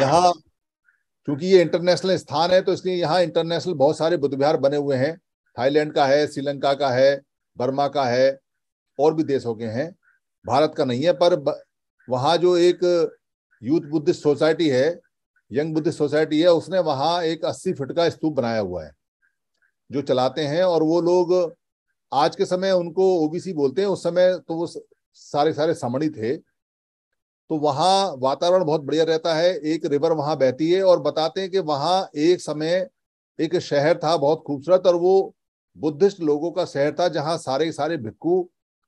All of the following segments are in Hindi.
यहाँ क्योंकि ये इंटरनेशनल स्थान है तो इसलिए यहाँ इंटरनेशनल बहुत सारे बुद्ध विहार बने हुए हैं थाईलैंड का है श्रीलंका का है बर्मा का है और भी देशों के हैं भारत का नहीं है पर वहाँ जो एक यूथ बुद्धिस्ट सोसाइटी है यंग बुद्धिस्ट सोसाइटी है उसने वहाँ एक अस्सी फिट का स्तूप बनाया हुआ है जो चलाते हैं और वो लोग आज के समय उनको ओबीसी बोलते हैं उस समय तो वो सारे सारे समणी थे तो वहाँ वातावरण बहुत बढ़िया रहता है एक रिवर वहाँ बहती है और बताते हैं कि वहाँ एक समय एक शहर था बहुत खूबसूरत और वो बुद्धिस्ट लोगों का शहर था जहाँ सारे के सारे भिक्कू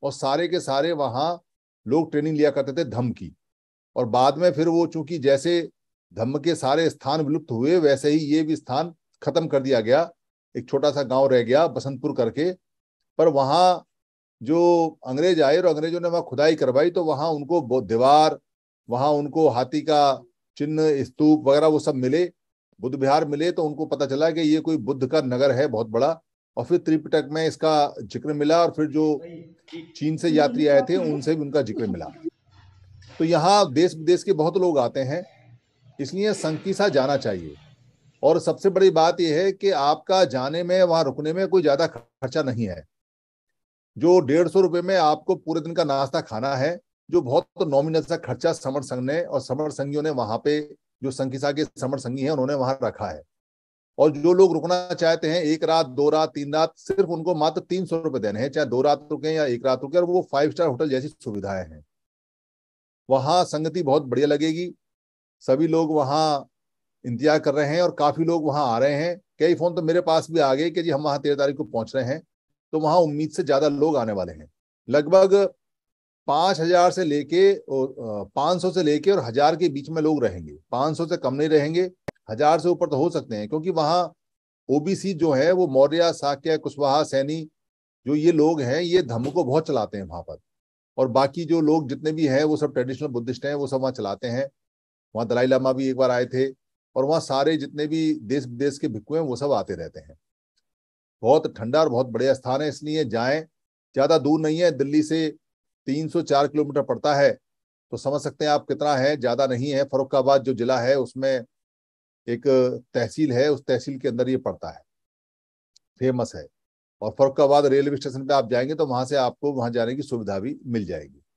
और सारे के सारे वहाँ लोग ट्रेनिंग लिया करते थे धम्म की और बाद में फिर वो चूंकि जैसे धम्म के सारे स्थान विलुप्त हुए वैसे ही ये भी स्थान खत्म कर दिया गया एक छोटा सा गांव रह गया बसंतपुर करके पर वहाँ जो अंग्रेज आए और अंग्रेजों ने वहां खुदाई करवाई तो वहाँ उनको दीवार वहां उनको हाथी का चिन्ह स्तूप वगैरह वो सब मिले बुद्ध विहार मिले तो उनको पता चला कि ये कोई बुद्ध का नगर है बहुत बड़ा और फिर त्रिपिटक में इसका जिक्र मिला और फिर जो चीन से यात्री आए थे उनसे भी उनका जिक्र मिला तो यहाँ देश विदेश के बहुत लोग आते हैं इसलिए संकीसा जाना चाहिए और सबसे बड़ी बात यह है कि आपका जाने में वहां रुकने में कोई ज्यादा खर्चा नहीं है जो डेढ़ सौ रुपये में आपको पूरे दिन का नाश्ता खाना है जो बहुत तो नॉमिनल सा खर्चा समर संघ ने और समर संघियों ने वहां पे जो संखिसा के समर संघी है उन्होंने वहां रखा है और जो लोग रुकना चाहते हैं एक रात दो रात तीन रात सिर्फ उनको मात्र तीन सौ रुपए देने हैं चाहे दो रात रुके या एक रात रुके और वो फाइव स्टार होटल जैसी सुविधाएं हैं वहां संगति बहुत बढ़िया लगेगी सभी लोग वहां इंतजार कर रहे हैं और काफी लोग वहां आ रहे हैं कई फोन तो मेरे पास भी आ गए कि जी हम वहां तेरह तारीख को पहुंच रहे हैं तो वहां उम्मीद से ज्यादा लोग आने वाले हैं लगभग पांच हजार से लेके पांच सौ से लेके और हजार के बीच में लोग रहेंगे पांच सौ से कम नहीं रहेंगे हजार से ऊपर तो हो सकते हैं क्योंकि वहां ओबीसी जो है वो मौर्य साक्य कुशवाहा सैनी जो ये लोग हैं ये धर्म को बहुत चलाते हैं वहां पर और बाकी जो लोग जितने भी हैं वो सब ट्रेडिशनल बुद्धिस्ट हैं वो सब वहाँ चलाते हैं वहाँ दलाई लामा भी एक बार आए थे और वहाँ सारे जितने भी देश विदेश के भिक्खु हैं वो सब आते रहते हैं बहुत ठंडा और बहुत बढ़िया स्थान है इसलिए जाएं ज़्यादा दूर नहीं है दिल्ली से 304 किलोमीटर पड़ता है तो समझ सकते हैं आप कितना है ज़्यादा नहीं है फरुखाबाद जो जिला है उसमें एक तहसील है उस तहसील के अंदर ये पड़ता है फेमस है और फरुखाबाद रेलवे स्टेशन पे आप जाएंगे तो वहां से आपको वहां जाने की सुविधा भी मिल जाएगी